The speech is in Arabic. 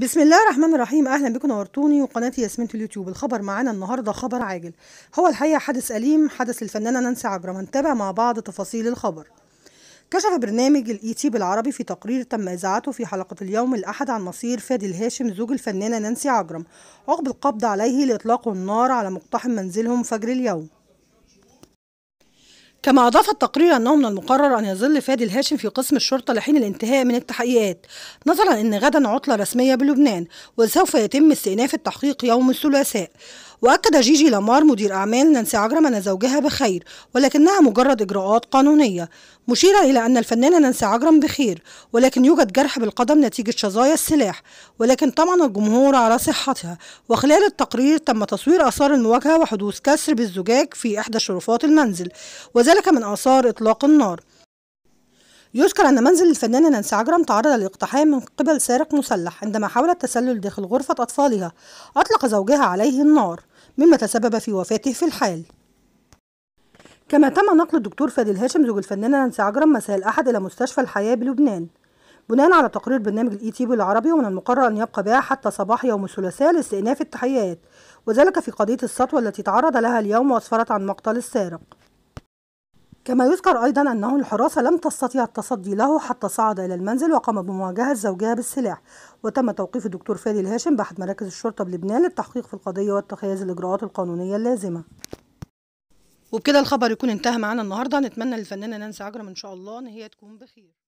بسم الله الرحمن الرحيم اهلا بكم نورتوني وقناتي ياسمين اليوتيوب الخبر معانا النهارده خبر عاجل هو الحقيقه حدث اليم حدث للفنانه نانسي عجرم هنتابع مع بعض تفاصيل الخبر كشف برنامج الاي تي بالعربي في تقرير تم اذاعته في حلقه اليوم الاحد عن مصير فادي الهاشم زوج الفنانه نانسي عجرم عقب القبض عليه لاطلاق النار على مقتحم منزلهم فجر اليوم كما أضاف التقرير أنه من المقرر أن يظل فادي الهاشم في قسم الشرطة لحين الانتهاء من التحقيقات نظرا أن غدا عطلة رسمية بلبنان وسوف يتم استئناف التحقيق يوم الثلاثاء وأكد جيجي لامار مدير أعمال نانسي عجرم أن زوجها بخير ولكنها مجرد إجراءات قانونية مشيرة إلى أن الفنانة نانسي عجرم بخير ولكن يوجد جرح بالقدم نتيجة شظايا السلاح ولكن طمن الجمهور على صحتها وخلال التقرير تم تصوير آثار المواجهة وحدوث كسر بالزجاج في إحدى شرفات المنزل وذلك من آثار إطلاق النار يذكر أن منزل الفنانة نانسي عجرم تعرض للاقتحام من قبل سارق مسلح عندما حاول التسلل داخل غرفة أطفالها أطلق زوجها عليه النار مما تسبب في وفاته في الحال كما تم نقل الدكتور فادي الهاشم زوج الفنانة نانسي عجرم مساء الأحد إلى مستشفى الحياة بلبنان بناء على تقرير برنامج الاي تي e بالعربي ومن المقرر أن يبقى بها حتى صباح يوم الثلاثاء لاستئناف التحيات وذلك في قضية السطوة التي تعرض لها اليوم وأسفرت عن مقتل السارق كما يذكر أيضا أنه الحراسة لم تستطيع التصدي له حتى صعد إلى المنزل وقام بمواجهة زوجها بالسلاح وتم توقيف الدكتور فادي الهاشم بأحد مراكز الشرطة بلبنان للتحقيق في القضية واتخاذ الإجراءات القانونية اللازمة وبكده الخبر يكون انتهى معانا النهارده نتمنى للفنانه نانسي عجرم ان شاء الله ان هي تكون بخير